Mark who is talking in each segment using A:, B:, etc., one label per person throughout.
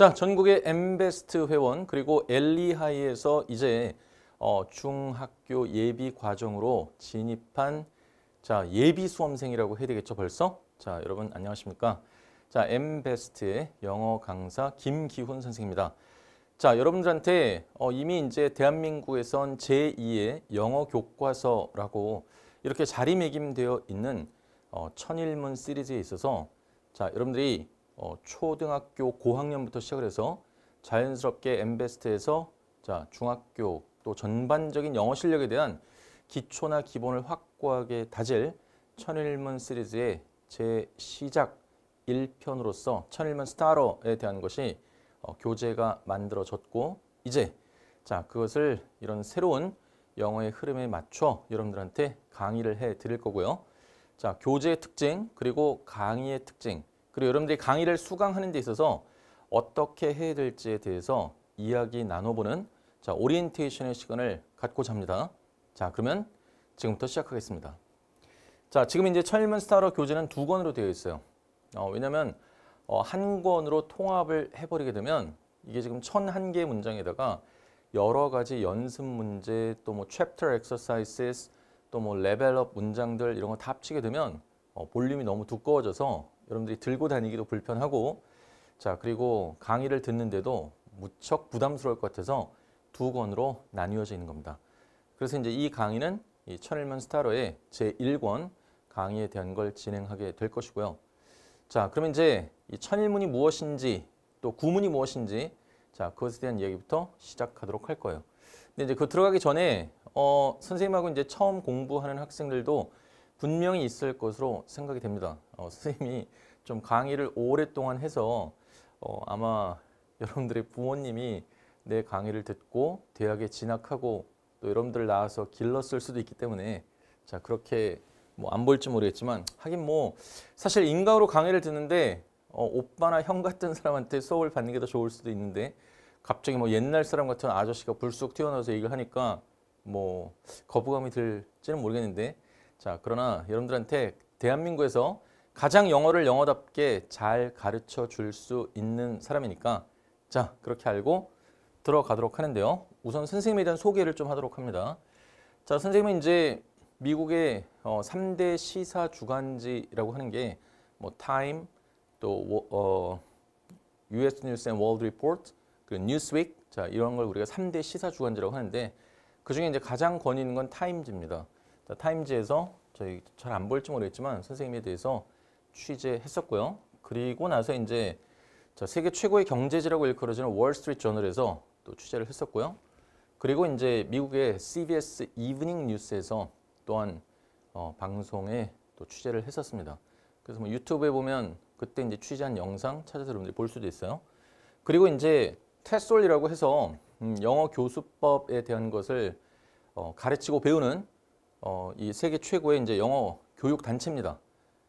A: 자, 전국의 엠베스트 회원 그리고 엘리하이에서 이제 어, 중학교 예비 과정으로 진입한 자 예비 수험생이라고 해야 되겠죠 벌써? 자 여러분 안녕하십니까? 자 엠베스트의 영어 강사 김기훈 선생입니다. 자 여러분들한테 어, 이미 이제 대한민국에선 제2의 영어 교과서라고 이렇게 자리매김되어 있는 어, 천일문 시리즈에 있어서 자 여러분들이 어, 초등학교 고학년부터 시작을 해서 자연스럽게 엠베스트에서 자 중학교 또 전반적인 영어 실력에 대한 기초나 기본을 확고하게 다질 천일문 시리즈의 제시작 1편으로서 천일문 스타러에 대한 것이 어, 교재가 만들어졌고 이제 자 그것을 이런 새로운 영어의 흐름에 맞춰 여러분들한테 강의를 해 드릴 거고요. 자 교재의 특징 그리고 강의의 특징 그리고 여러분들이 강의를 수강하는 데 있어서 어떻게 해야 될지에 대해서 이야기 나눠보는 자 오리엔테이션의 시간을 갖고자 합니다. 자 그러면 지금부터 시작하겠습니다. 자 지금 이제 천문 스타러 교재는 두 권으로 되어 있어요. 어, 왜냐하면 어, 한 권으로 통합을 해버리게 되면 이게 지금 천 한개 문장에다가 여러 가지 연습 문제 또 뭐 챕터 엑서사이즈 또뭐 레벨업 문장들 이런 거 다 합치게 되면 어, 볼륨이 너무 두꺼워져서 여러분들이 들고 다니기도 불편하고 자 그리고 강의를 듣는데도 무척 부담스러울 것 같아서 두 권으로 나뉘어져 있는 겁니다. 그래서 이제 이 강의는 이 천일면 스타러의 제1권 강의에 대한 걸 진행하게 될 것이고요. 자 그러면 이제 이 천일문이 무엇인지 또 구문이 무엇인지 자 그것에 대한 이야기부터 시작하도록 할 거예요. 근데 이제 그 들어가기 전에 어, 선생님하고 이제 처음 공부하는 학생들도 분명히 있을 것으로 생각이 됩니다. 어, 선생님이 좀 강의를 오랫동안 해서 어, 아마 여러분들의 부모님이 내 강의를 듣고 대학에 진학하고 또 여러분들 나와서 길렀을 수도 있기 때문에 자 그렇게 뭐안 볼지 모르겠지만 하긴 뭐 사실 인강으로 강의를 듣는데 어, 오빠나 형 같은 사람한테 수업을 받는 게 더 좋을 수도 있는데 갑자기 뭐 옛날 사람 같은 아저씨가 불쑥 튀어나와서 얘기를 하니까 뭐 거부감이 들지는 모르겠는데 자, 그러나 여러분들한테 대한민국에서 가장 영어를 영어답게 잘 가르쳐 줄 수 있는 사람이니까 자, 그렇게 알고 들어가도록 하는데요. 우선 선생님에 대한 소개를 좀 하도록 합니다. 자, 선생님은 이제 미국의 어, 3대 시사 주간지라고 하는 게 뭐 타임, 또 어, US 뉴스 앤 월드 리포트, 그 뉴스윅 자, 이런 걸 우리가 3대 시사 주간지라고 하는데 그중에 이제 가장 권위 있는 건 타임즈입니다. 타임즈에서 저희 잘 안볼지 모르겠지만 선생님에 대해서 취재했었고요. 그리고 나서 이제 세계 최고의 경제지라고 일컬어지는 월스트리트 저널에서 또 취재를 했었고요. 그리고 이제 미국의 CBS 이브닝 뉴스에서 또한 어, 방송에 또 취재를 했었습니다. 그래서 뭐 유튜브에 보면 그때 이제 취재한 영상 찾아서 여러분들이 볼 수도 있어요. 그리고 이제 테솔이라고 해서 음, 영어 교수법에 대한 것을 어, 가르치고 배우는 어, 이 세계 최고의 이제 영어 교육 단체입니다.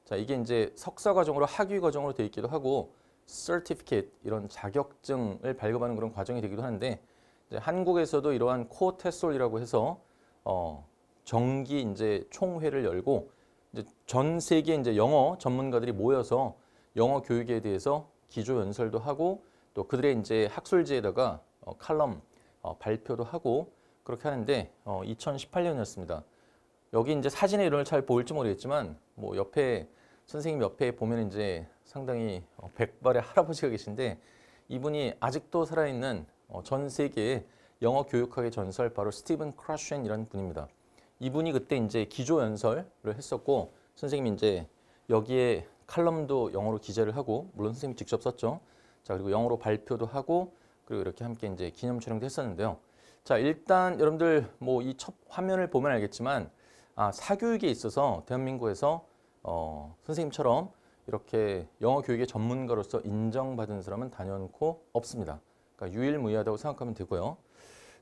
A: 자, 이게 이제 석사 과정으로 학위 과정으로 되어 있기도 하고 certificate 이런 자격증을 발급하는 그런 과정이 되기도 하는데 이제 한국에서도 이러한 코테솔이라고 해서 어, 정기 이제 총회를 열고 이제 전 세계 이제 영어 전문가들이 모여서 영어 교육에 대해서 기조 연설도 하고 또 그들의 이제 학술지에다가 어, 칼럼 어, 발표도 하고 그렇게 하는데 어, 2018년이었습니다. 여기 이제 사진의 이름을잘 보일지 모르겠지만 뭐 옆에 선생님 옆에 보면 이제 상당히 어, 백발의 할아버지가 계신데 이분이 아직도 살아있는 어, 전세계 영어 교육학의 전설 바로 스티븐 크라쉔 이라는 분입니다. 이분이 그때 이제 기조 연설을 했었고 선생님이 이제 여기에 칼럼도 영어로 기재를 하고 물론 선생님이 직접 썼죠. 자 그리고 영어로 발표도 하고 그리고 이렇게 함께 이제 기념 촬영도 했었는데요. 자 일단 여러분들 뭐 이 첫 화면을 보면 알겠지만 아, 사교육에 있어서 대한민국에서 어, 선생님처럼 이렇게 영어 교육의 전문가로서 인정받은 사람은 단연코 없습니다. 그러니까 유일무이하다고 생각하면 되고요.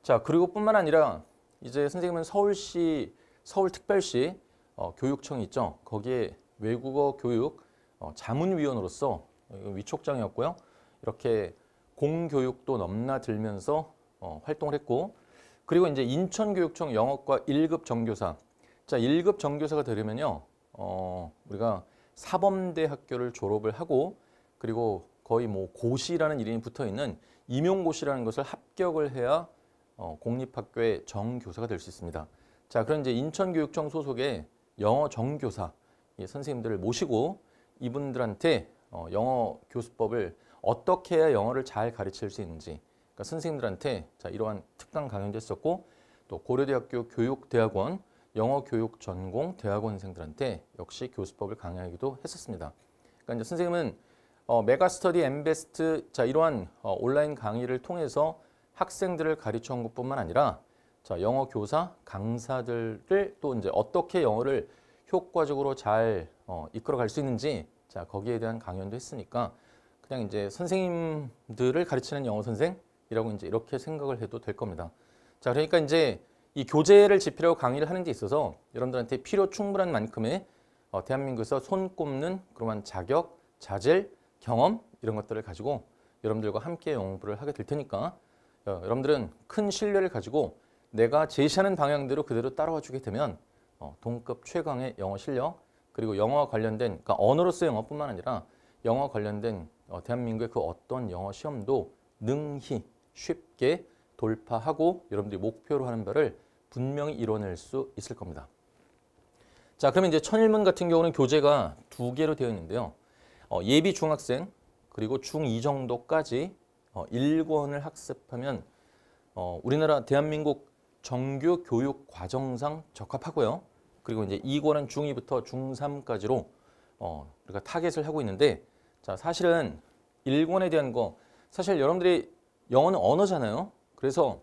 A: 자 그리고 뿐만 아니라 이제 선생님은 서울시, 서울특별시 어, 교육청 있죠. 거기에 외국어 교육 어, 자문위원으로서 위촉장이었고요. 이렇게 공교육도 넘나들면서 어, 활동을 했고 그리고 이제 인천교육청 영어과 1급 정교사 자, 1급 정교사가 되려면요. 어, 우리가 사범대 학교를 졸업을 하고 그리고 거의 뭐 고시라는 이름이 붙어 있는 임용고시라는 것을 합격을 해야 어, 공립학교의 정교사가 될 수 있습니다. 자, 그럼 이제 인천교육청 소속의 영어 정교사 예, 선생님들을 모시고 이분들한테 어, 영어 교수법을 어떻게 해야 영어를 잘 가르칠 수 있는지 그러니까 선생님들한테 자, 이러한 특강 강연도 했었고 또 고려대학교 교육대학원 영어 교육 전공 대학원생들한테 역시 교수법을 강의하기도 했었습니다. 그러니까 이제 선생님은 어, 메가스터디 엠베스트 자 이러한 어, 온라인 강의를 통해서 학생들을 가르쳐 온 것뿐만 아니라 자 영어 교사 강사들을 또 이제 어떻게 영어를 효과적으로 잘 어, 이끌어갈 수 있는지 자 거기에 대한 강연도 했으니까 그냥 이제 선생님들을 가르치는 영어 선생이라고 이제 이렇게 생각을 해도 될 겁니다. 자 그러니까 이제 이 교재를 집필하고 강의를 하는 데 있어서 여러분들한테 필요 충분한 만큼의 어, 대한민국에서 손꼽는 그러한 자격, 자질, 경험 이런 것들을 가지고 여러분들과 함께 공부를 하게 될 테니까 어, 여러분들은 큰 신뢰를 가지고 내가 제시하는 방향대로 그대로 따라와 주게 되면 어, 동급 최강의 영어 실력 그리고 영어와 관련된 그러니까 언어로서의 영어뿐만 아니라 영어 관련된 어, 대한민국의 그 어떤 영어 시험도 능히 쉽게 돌파하고 여러분들이 목표로 하는 바를 분명히 이뤄낼 수 있을 겁니다. 자, 그러면 이제 천일문 같은 경우는 교재가 두 개로 되어 있는데요. 어, 예비 중학생 그리고 중 2 정도까지 어, 1권을 학습하면 어, 우리나라 대한민국 정규 교육 과정상 적합하고요. 그리고 이제 2권은 중2부터 중3까지로 어, 우리가 타겟을 하고 있는데 자 사실은 1권에 대한 거 사실 여러분들이 영어는 언어잖아요. 그래서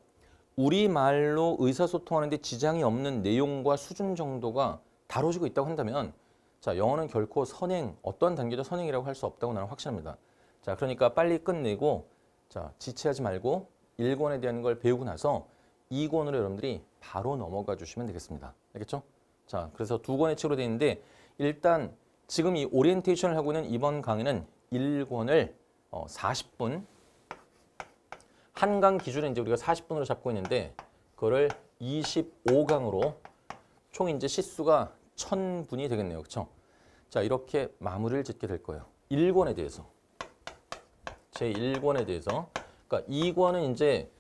A: 우리말로 의사소통하는데 지장이 없는 내용과 수준 정도가 다뤄지고 있다고 한다면 자 영어는 결코 선행 어떤 단계도 선행이라고 할 수 없다고 나는 확신합니다. 자 그러니까 빨리 끝내고 자 지체하지 말고 1권에 대한 걸 배우고 나서 2권으로 여러분들이 바로 넘어가 주시면 되겠습니다. 알겠죠? 자 그래서 두 권의 책으로 되어 있는데 일단 지금 이 오리엔테이션을 하고 있는 이번 강의는 1권을 어, 40분 한강 기준은 이제 우리가 40분으로 잡고 있는데 그거를 25강으로 총 이제 시수가 1000분이 되겠네요. 그렇죠? 자, 이렇게 마무리를 짓게 될 거예요. 1권에 대해서. 제 1권에 대해서. 그러니까 2권은 이제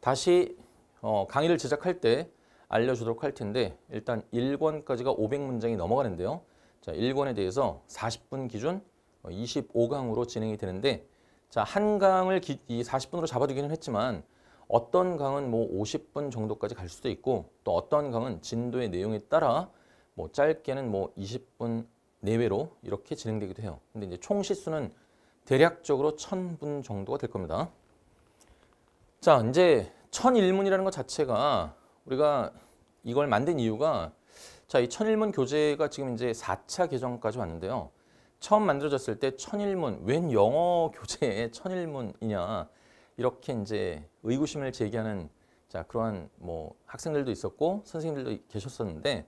A: 다시 어, 강의를 제작할 때 알려주도록 할 텐데 일단 1권까지가 500문장이 넘어가는데요. 자, 1권에 대해서 40분 기준 25강으로 어, 진행이 되는데 자, 한 강을 기, 이 40분으로 잡아주기는 했지만 어떤 강은 뭐 50분 정도까지 갈 수도 있고 또 어떤 강은 진도의 내용에 따라 뭐 짧게는 뭐 20분 내외로 이렇게 진행되기도 해요. 근데 이제 총 시수는 대략적으로 1000분 정도가 될 겁니다. 자, 이제 1001문이라는 것 자체가 우리가 이걸 만든 이유가 자, 이 1001문 교재가 지금 이제 4차 개정까지 왔는데요. 처음 만들어졌을 때 천일문, 웬 영어 교재에 천일문이냐 이렇게 이제 의구심을 제기하는 자 그러한 뭐 학생들도 있었고 선생님들도 계셨었는데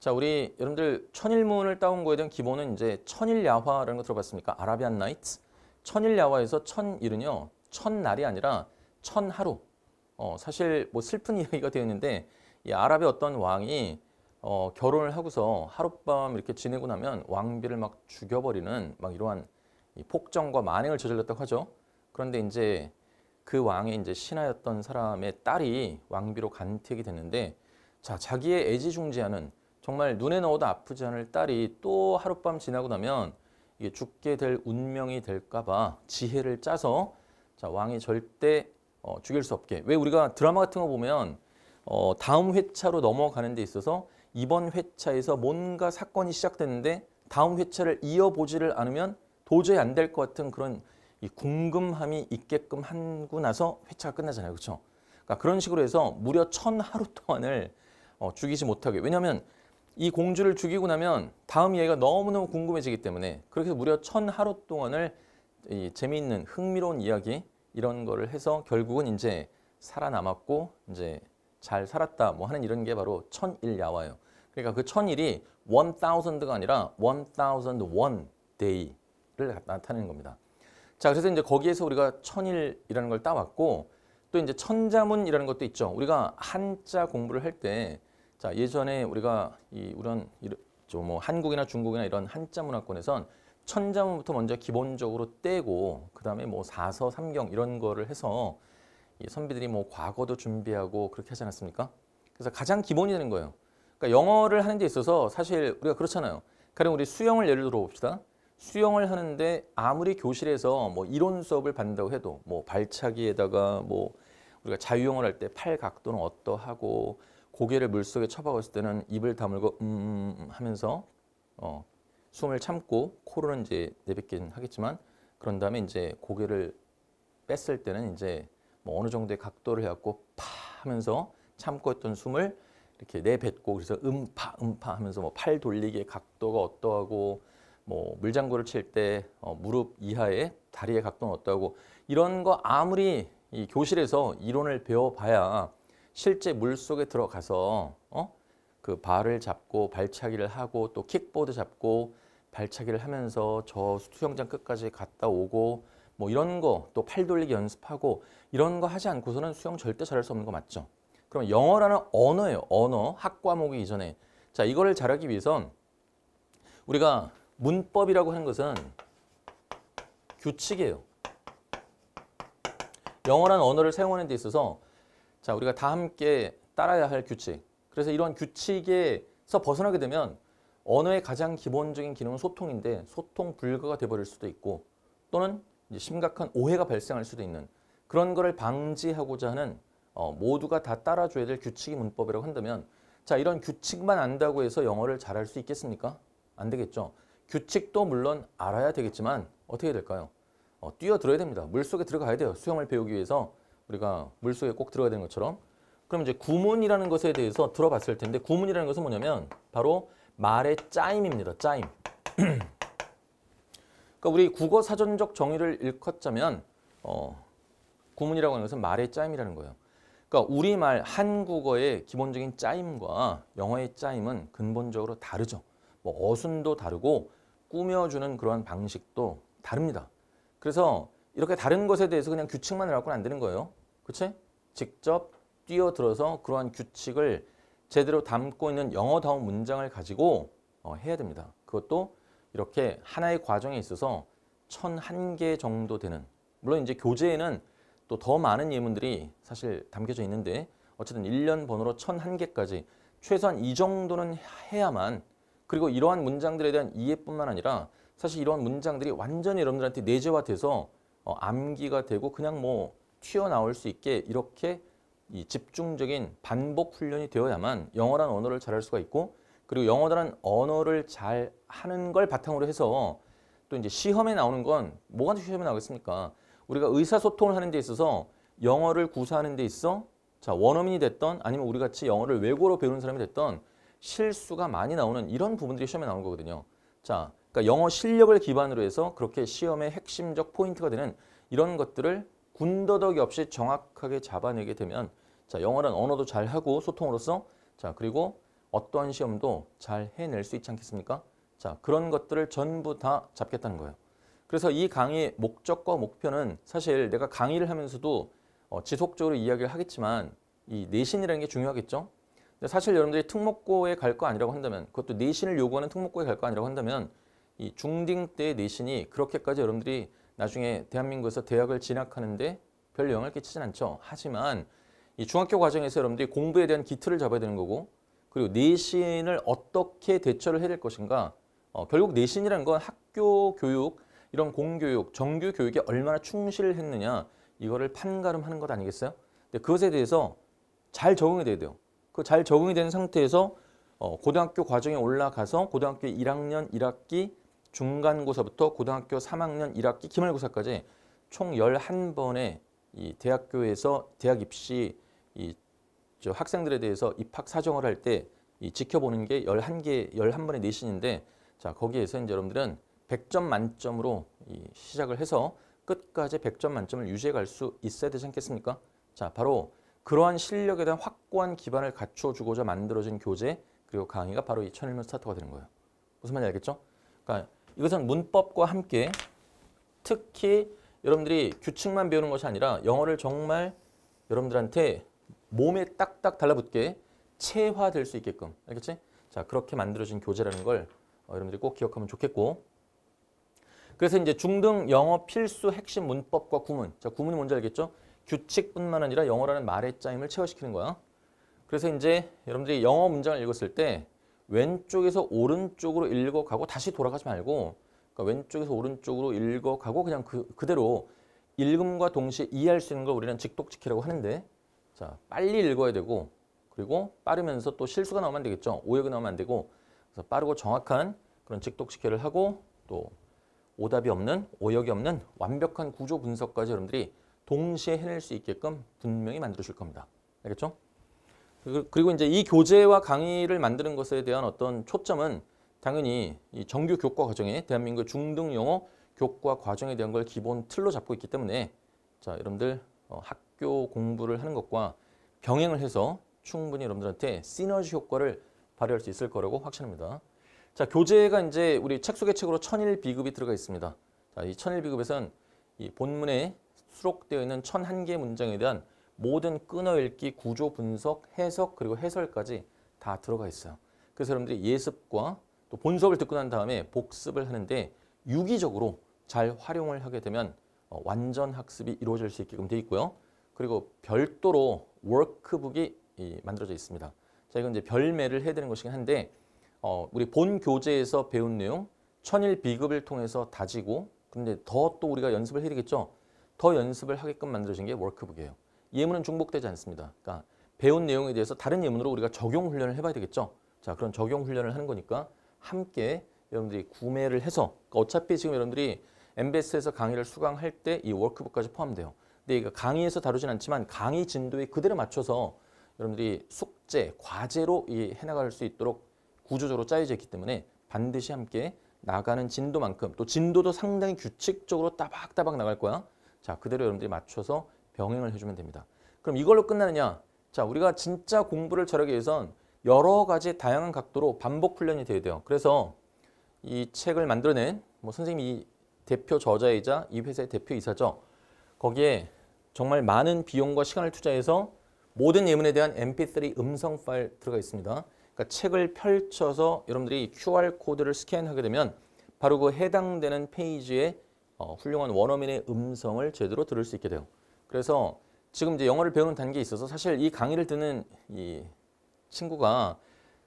A: 자 우리 여러분들 천일문을 따온 거에 대한 기본은 이제 천일야화라는 거 들어봤습니까? 아라비안 나이트 천일야화에서 천일은요 천날이 아니라 천하루 어 사실 뭐 슬픈 이야기가 되었는데 이 아랍의 어떤 왕이 어, 결혼을 하고서 하룻밤 이렇게 지내고 나면 왕비를 막 죽여버리는 막 이러한 폭정과 만행을 저질렀다고 하죠. 그런데 이제 그 왕의 이제 신하였던 사람의 딸이 왕비로 간택이 됐는데 자 자기의 애지중지하는 정말 눈에 넣어도 아프지 않을 딸이 또 하룻밤 지나고 나면 이게 죽게 될 운명이 될까봐 지혜를 짜서 자 왕이 절대 어, 죽일 수 없게 왜 우리가 드라마 같은 거 보면 어, 다음 회차로 넘어가는 데 있어서 이번 회차에서 뭔가 사건이 시작됐는데 다음 회차를 이어보지를 않으면 도저히 안 될 것 같은 그런 이 궁금함이 있게끔 한고 나서 회차가 끝나잖아요. 그렇죠? 그러니까 그런 식으로 해서 무려 천 하루 동안을 어, 죽이지 못하게. 왜냐하면 이 공주를 죽이고 나면 다음 이기가 너무너무 궁금해지기 때문에 그렇게 무려 천 하루 동안을 이 재미있는 흥미로운 이야기 이런 거를 해서 결국은 이제 살아남았고 이제 잘 살았다 뭐 하는 이런 게 바로 천일 야와예요. 그러니까 그 천일이 one t h 가 아니라 one t h o u s d a y 를 나타내는 겁니다. 자 그래서 이제 거기에서 우리가 천일이라는 걸 따왔고 또 이제 천자문이라는 것도 있죠. 우리가 한자 공부를 할 때자 예전에 우리가 이 이런 좀 뭐 한국이나 중국이나 이런 한자 문화권에선 천자문부터 먼저 기본적으로 떼고 그다음에 뭐 사서 삼경 이런 거를 해서 선비들이 뭐 과거도 준비하고 그렇게 하지 않았습니까? 그래서 가장 기본이 되는 거예요. 그러니까 영어를 하는 데 있어서 사실 우리가 그렇잖아요. 가령 우리 수영을 예를 들어 봅시다. 수영을 하는데 아무리 교실에서 뭐 이론 수업을 받는다고 해도 뭐 발차기에다가 뭐 우리가 자유형을 할 때 팔 각도는 어떠하고 고개를 물속에 처박았을 때는 입을 다물고 음, 음, 음, 음 하면서 어 숨을 참고 코로는 이제 내뱉긴 하겠지만 그런 다음에 이제 고개를 뺐을 때는 이제 뭐 어느 정도의 각도를 해갖고 파 하면서 참고 했던 숨을 이렇게 내뱉고 그래서 음파 음파 하면서 뭐팔 돌리기의 각도가 어떠하고 뭐 물장구를 칠때 어, 무릎 이하의 다리의 각도는 어떠하고 이런 거 아무리 이 교실에서 이론을 배워봐야 실제 물 속에 들어가서 어? 그 발을 잡고 발차기를 하고 또 킥보드 잡고 발차기를 하면서 저 수영장 끝까지 갔다 오고 뭐 이런 거 또 팔 돌리기 연습하고 이런 거 하지 않고서는 수영 절대 잘할 수 없는 거 맞죠? 그럼 영어라는 언어예요. 언어, 학 과목이 이전에. 자, 이거를 잘하기 위해선 우리가 문법이라고 하는 것은 규칙이에요. 영어라는 언어를 사용하는 데 있어서 자 우리가 다 함께 따라야 할 규칙. 그래서 이런 규칙에서 벗어나게 되면 언어의 가장 기본적인 기능은 소통인데 소통 불가가 돼버릴 수도 있고 또는 이제 심각한 오해가 발생할 수도 있는 그런 거를 방지하고자 하는 어, 모두가 다 따라줘야 될 규칙이 문법이라고 한다면 자 이런 규칙만 안다고 해서 영어를 잘할 수 있겠습니까? 안 되겠죠. 규칙도 물론 알아야 되겠지만 어떻게 될까요? 어, 뛰어들어야 됩니다. 물속에 들어가야 돼요. 수영을 배우기 위해서 우리가 물속에 꼭 들어가야 되는 것처럼 그럼 이제 구문이라는 것에 대해서 들어봤을 텐데 구문이라는 것은 뭐냐면 바로 말의 짜임입니다. 짜임. 그러니까 우리 국어 사전적 정의를 일컫자면 어, 구문이라고 하는 것은 말의 짜임이라는 거예요. 그러니까 우리말 한국어의 기본적인 짜임과 영어의 짜임은 근본적으로 다르죠. 뭐 어순도 다르고 꾸며주는 그러한 방식도 다릅니다. 그래서 이렇게 다른 것에 대해서 그냥 규칙만 내놓고는안 되는 거예요. 그치? 직접 뛰어들어서 그러한 규칙을 제대로 담고 있는 영어다운 문장을 가지고 어, 해야 됩니다. 그것도 이렇게 하나의 과정에 있어서 1001개 정도 되는 물론 이제 교재에는 또 더 많은 예문들이 사실 담겨져 있는데 어쨌든 1년 번호로 1001개까지 최소한 이 정도는 해야만 그리고 이러한 문장들에 대한 이해뿐만 아니라 사실 이러한 문장들이 완전히 여러분들한테 내재화돼서 어, 암기가 되고 그냥 뭐 튀어나올 수 있게 이렇게 이 집중적인 반복 훈련이 되어야만 영어란 언어를 잘할 수가 있고 그리고 영어라는 언어를 잘 하는 걸 바탕으로 해서 또 이제 시험에 나오는 건 뭐가 시험에 나오겠습니까? 우리가 의사소통을 하는 데 있어서 영어를 구사하는 데 있어 자 원어민이 됐던 아니면 우리 같이 영어를 외고로 배우는 사람이 됐던 실수가 많이 나오는 이런 부분들이 시험에 나오는 거거든요. 자, 그러니까 영어 실력을 기반으로 해서 그렇게 시험의 핵심적 포인트가 되는 이런 것들을 군더더기 없이 정확하게 잡아내게 되면 자 영어란 언어도 잘하고 소통으로서 자 그리고 어떠한 시험도 잘 해낼 수 있지 않겠습니까? 자, 그런 것들을 전부 다 잡겠다는 거예요. 그래서 이강의 목적과 목표는 사실 내가 강의를 하면서도 어, 지속적으로 이야기를 하겠지만 이 내신이라는 게 중요하겠죠? 근데 사실 여러분들이 특목고에 갈 거 아니라고 한다면 그것도 내신을 요구하는 특목고에 갈 거 아니라고 한다면 이 중딩 때 내신이 그렇게까지 여러분들이 나중에 대한민국에서 대학을 진학하는데 별 영향을 끼치진 않죠. 하지만 이 중학교 과정에서 여러분들이 공부에 대한 기틀을 잡아야 되는 거고 그리고 내신을 어떻게 대처를 해야 될 것인가 어, 결국 내신이라는 건 학교 교육 이런 공교육 정규 교육에 얼마나 충실 했느냐 이거를 판가름하는 것 아니겠어요? 근데 그것에 대해서 잘 적응이 돼야 돼요. 그 잘 적응이 된 상태에서 어, 고등학교 과정에 올라가서 고등학교 1학년 1학기 중간고사부터 고등학교 3학년 1학기 기말고사까지 총 11번의 이 대학교에서 대학 입시 이저 학생들에 대해서 입학 사정을 할 때 지켜보는 게1 1개 열 한 번의 내신인데 자, 거기에서 이제 여러분들은 1 0 0점 만점으로 이 시작을 해서 끝까지 1 0 0점 만점을 유지해 갈 수 있어야 되지 않겠습니까? 자, 바로 그러한 실력에 대한 확고한 기반을 갖춰주고자 만들어진 교재 그리고 강의가 바로 이 천일문 스타트가 되는 거예요. 무슨 말인지 알겠죠? 그러니까 이것은 문법과 함께 특히 여러분들이 규칙만 배우는 것이 아니라 영어를 정말 여러분들한테 몸에 딱딱 달라붙게 체화될 수 있게끔 알겠지? 자 그렇게 만들어진 교재라는 걸 어, 여러분들이 꼭 기억하면 좋겠고 그래서 이제 중등 영어 필수 핵심 문법과 구문 자 구문이 뭔지 알겠죠? 규칙뿐만 아니라 영어라는 말의 짜임을 체화시키는 거야 그래서 이제 여러분들이 영어 문장을 읽었을 때 왼쪽에서 오른쪽으로 읽어가고 다시 돌아가지 말고 그러니까 왼쪽에서 오른쪽으로 읽어가고 그냥 그, 그대로 읽음과 동시에 이해할 수 있는 걸 우리는 직독직해라고 하는데 자, 빨리 읽어야 되고 그리고 빠르면서 또 실수가 나오면 안 되겠죠. 오역이 나오면 안 되고 그래서 빠르고 정확한 그런 직독식회를 하고 또 오답이 없는 오역이 없는 완벽한 구조 분석까지 여러분들이 동시에 해낼 수 있게끔 분명히 만들어 줄 겁니다. 알겠죠? 그, 그리고 이제 이 교재와 강의를 만드는 것에 대한 어떤 초점은 당연히 이 정규 교과 과정에 대한민국 중등 영어 교과 과정에 대한 걸 기본 틀로 잡고 있기 때문에 자 여러분들 어, 학 학교 공부를 하는 것과 병행을 해서 충분히 여러분들한테 시너지 효과를 발휘할 수 있을 거라고 확신합니다. 자, 교재가 이제 우리 책 속의 책으로 천일 비급이 들어가 있습니다. 자, 이 천일 비급에서는 이 본문에 수록되어 있는 천 한 개 문장에 대한 모든 끊어읽기, 구조 분석, 해석 그리고 해설까지 다 들어가 있어요. 그래서 여러분들이 예습과 또 본섭을 듣고 난 다음에 복습을 하는데 유기적으로 잘 활용을 하게 되면 어, 완전 학습이 이루어질 수 있게끔 돼 있고요. 그리고 별도로 워크북이 만들어져 있습니다. 자, 이건 이제 별매를 해야 되는 것이긴 한데 어, 우리 본 교재에서 배운 내용 천일 비급을 통해서 다지고 그런데 더 또 우리가 연습을 해야 되겠죠. 더 연습을 하게끔 만들어진 게 워크북이에요. 예문은 중복되지 않습니다. 그러니까 배운 내용에 대해서 다른 예문으로 우리가 적용 훈련을 해봐야 되겠죠. 자, 그런 적용 훈련을 하는 거니까 함께 여러분들이 구매를 해서 그러니까 어차피 지금 여러분들이 MBS에서 강의를 수강할 때 이 워크북까지 포함돼요. 근데 네, 이거 그러니까 강의에서 다루진 않지만 강의 진도에 그대로 맞춰서 여러분들이 숙제, 과제로 해나갈 수 있도록 구조적으로 짜여져 있기 때문에 반드시 함께 나가는 진도만큼 또 진도도 상당히 규칙적으로 따박따박 나갈 거야. 자 그대로 여러분들이 맞춰서 병행을 해주면 됩니다. 그럼 이걸로 끝나느냐? 자 우리가 진짜 공부를 잘하기 위해선 여러 가지 다양한 각도로 반복 훈련이 돼야 돼요. 그래서 이 책을 만들어낸 뭐 선생님이 대표 저자이자 이 회사의 대표 이사죠. 거기에 정말 많은 비용과 시간을 투자해서 모든 예문에 대한 mp3 음성 파일 들어가 있습니다. 그러니까 책을 펼쳐서 여러분들이 QR코드를 스캔하게 되면 바로 그 해당되는 페이지에 어, 훌륭한 원어민의 음성을 제대로 들을 수 있게 돼요. 그래서 지금 이제 영어를 배우는 단계에 있어서 사실 이 강의를 듣는 이 친구가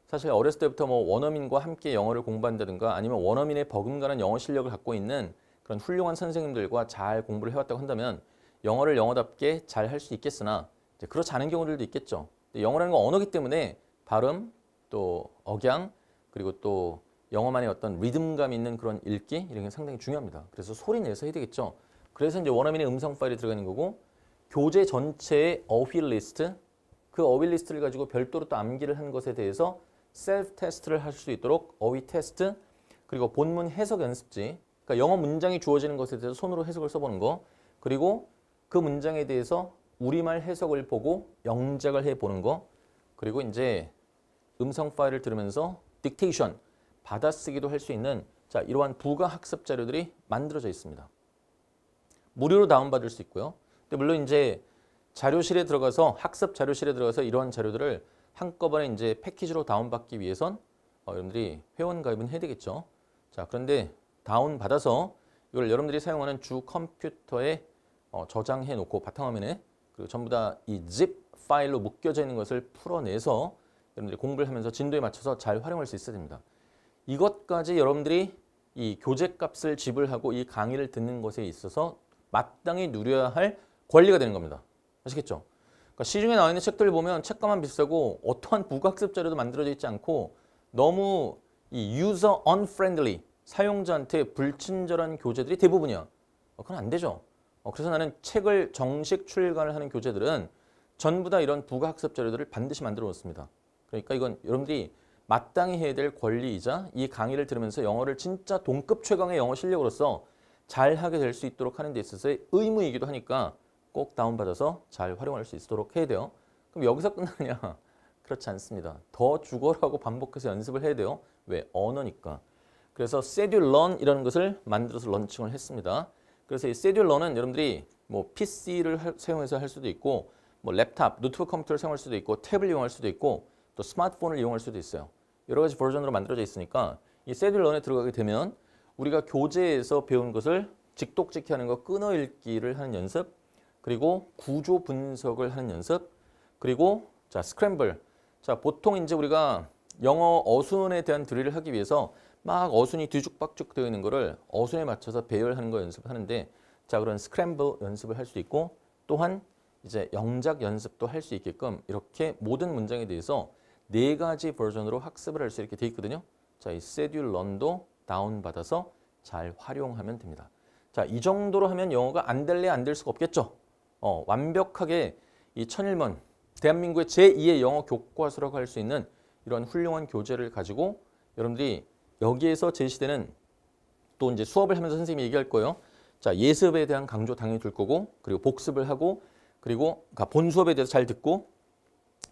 A: 사실 어렸을 때부터 뭐 원어민과 함께 영어를 공부한다든가 아니면 원어민의 버금가는 영어 실력을 갖고 있는 그런 훌륭한 선생님들과 잘 공부를 해왔다고 한다면 영어를 영어답게 잘 할 수 있겠으나 그렇지 않은 경우들도 있겠죠. 영어라는 건 언어기 때문에 발음, 또 억양, 그리고 또 영어만의 어떤 리듬감 있는 그런 읽기 이런 게 상당히 중요합니다. 그래서 소리 내서 해야 되겠죠. 그래서 이제 원어민의 음성 파일이 들어가는 거고 교재 전체의 어휘 리스트 그 어휘 리스트를 가지고 별도로 또 암기를 하는 것에 대해서 셀프 테스트를 할 수 있도록 어휘 테스트 그리고 본문 해석 연습지 그러니까 영어 문장이 주어지는 것에 대해서 손으로 해석을 써보는 거 그리고 그 문장에 대해서 우리말 해석을 보고 영작을 해보는 거 그리고 이제 음성 파일을 들으면서 딕테이션, 받아쓰기도 할 수 있는 자 이러한 부가 학습 자료들이 만들어져 있습니다. 무료로 다운받을 수 있고요. 근데 물론 이제 자료실에 들어가서 학습 자료실에 들어가서 이러한 자료들을 한꺼번에 이제 패키지로 다운받기 위해선 어, 여러분들이 회원가입은 해야 되겠죠. 자 그런데 다운받아서 이걸 여러분들이 사용하는 주 컴퓨터에 어, 저장해 놓고 바탕화면에 그리고 전부 다 이 zip 파일로 묶여져 있는 것을 풀어내서 여러분들이 공부를 하면서 진도에 맞춰서 잘 활용할 수 있어야 됩니다. 이것까지 여러분들이 이 교재 값을 지불하고 이 강의를 듣는 것에 있어서 마땅히 누려야 할 권리가 되는 겁니다. 아시겠죠? 그러니까 시중에 나와 있는 책들 보면 책가만 비싸고 어떠한 부가습 자료도 만들어져 있지 않고 너무 이 user unfriendly, 사용자한테 불친절한 교재들이 대부분이야. 어, 그건 안 되죠. 어, 그래서 나는 책을 정식 출간을 하는 교재들은 전부 다 이런 부가학습 자료들을 반드시 만들어 놓습니다. 그러니까 이건 여러분들이 마땅히 해야 될 권리이자 이 강의를 들으면서 영어를 진짜 동급 최강의 영어 실력으로서 잘하게 될 수 있도록 하는 데 있어서의 의무이기도 하니까 꼭 다운받아서 잘 활용할 수 있도록 해야 돼요. 그럼 여기서 끝나느냐? 그렇지 않습니다. 더 죽어라고 반복해서 연습을 해야 돼요. 왜? 언어니까. 그래서 세듀런 이라는 것을 만들어서 런칭을 했습니다. 그래서 이 세듈러는 여러분들이 뭐 PC를 할, 사용해서 할 수도 있고 뭐 랩탑, 노트북 컴퓨터를 사용할 수도 있고 탭을 이용할 수도 있고 또 스마트폰을 이용할 수도 있어요. 여러 가지 버전으로 만들어져 있으니까 이 세듈런에 들어가게 되면 우리가 교재에서 배운 것을 직독직히 하는 거 끊어 읽기를 하는 연습 그리고 구조 분석을 하는 연습 그리고 자 스크램블 자 보통 이제 우리가 영어 어순에 대한 드릴을 하기 위해서 막 어순이 뒤죽박죽 되어 있는 거를 어순에 맞춰서 배열하는 거 연습하는데 자 그런 스크램블 연습을 할 수 있고 또한 이제 영작 연습도 할 수 있게끔 이렇게 모든 문장에 대해서 네 가지 버전으로 학습을 할 수 있게 돼 있거든요. 자, 이세듀 h e 도 다운받아서 잘 활용하면 됩니다. 자, 이 정도로 하면 영어가 안 될래 안 될 수가 없겠죠. 어, 완벽하게 이 천일문, 대한민국의 제2의 영어 교과서라고 할 수 있는 이런 훌륭한 교재를 가지고 여러분들이 여기에서 제시되는 또 이제 수업을 하면서 선생님이 얘기할 거예요. 자, 예습에 대한 강조 당연히 둘 거고 그리고 복습을 하고 그리고 그러니까 본 수업에 대해서 잘 듣고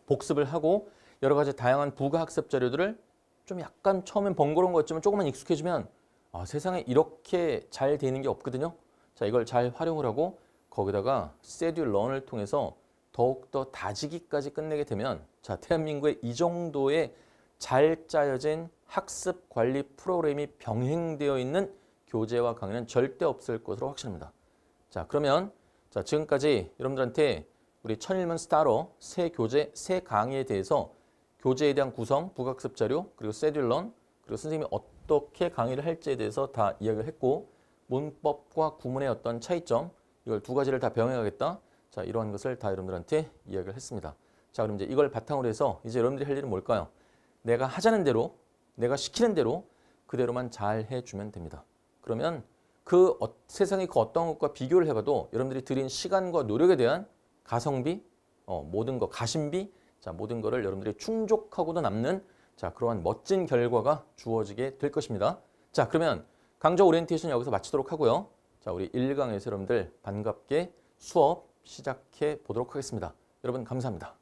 A: 복습을 하고 여러 가지 다양한 부가학습 자료들을 좀 약간 처음엔 번거로운 것지만 조금만 익숙해지면 아, 세상에 이렇게 잘 되는 게 없거든요. 자, 이걸 잘 활용을 하고 거기다가 세듀런을 통해서 더욱더 다지기까지 끝내게 되면 자, 대한민국의 이 정도의 잘 짜여진 학습 관리 프로그램이 병행되어 있는 교재와 강의는 절대 없을 것으로 확신합니다. 자 그러면 자 지금까지 여러분들한테 우리 천일문 스타로 새 교재, 새 강의에 대해서 교재에 대한 구성, 부각습 자료, 그리고 세듈런, 그리고 선생님이 어떻게 강의를 할지에 대해서 다 이야기를 했고 문법과 구문의 어떤 차이점, 이걸 두 가지를 다 병행하겠다. 자 이러한 것을 다 여러분들한테 이야기를 했습니다. 자 그럼 이제 이걸 바탕으로 해서 이제 여러분들이 할 일은 뭘까요? 내가 하자는 대로 내가 시키는 대로 그대로만 잘 해주면 됩니다. 그러면 그 어, 세상의 그 어떤 것과 비교를 해봐도 여러분들이 들인 시간과 노력에 대한 가성비, 어, 모든 거 가심비, 자 모든 거를 여러분들이 충족하고도 남는 자 그러한 멋진 결과가 주어지게 될 것입니다. 자 그러면 강좌 오리엔테이션 여기서 마치도록 하고요. 자 우리 1강에서 여러분들 반갑게 수업 시작해 보도록 하겠습니다. 여러분 감사합니다.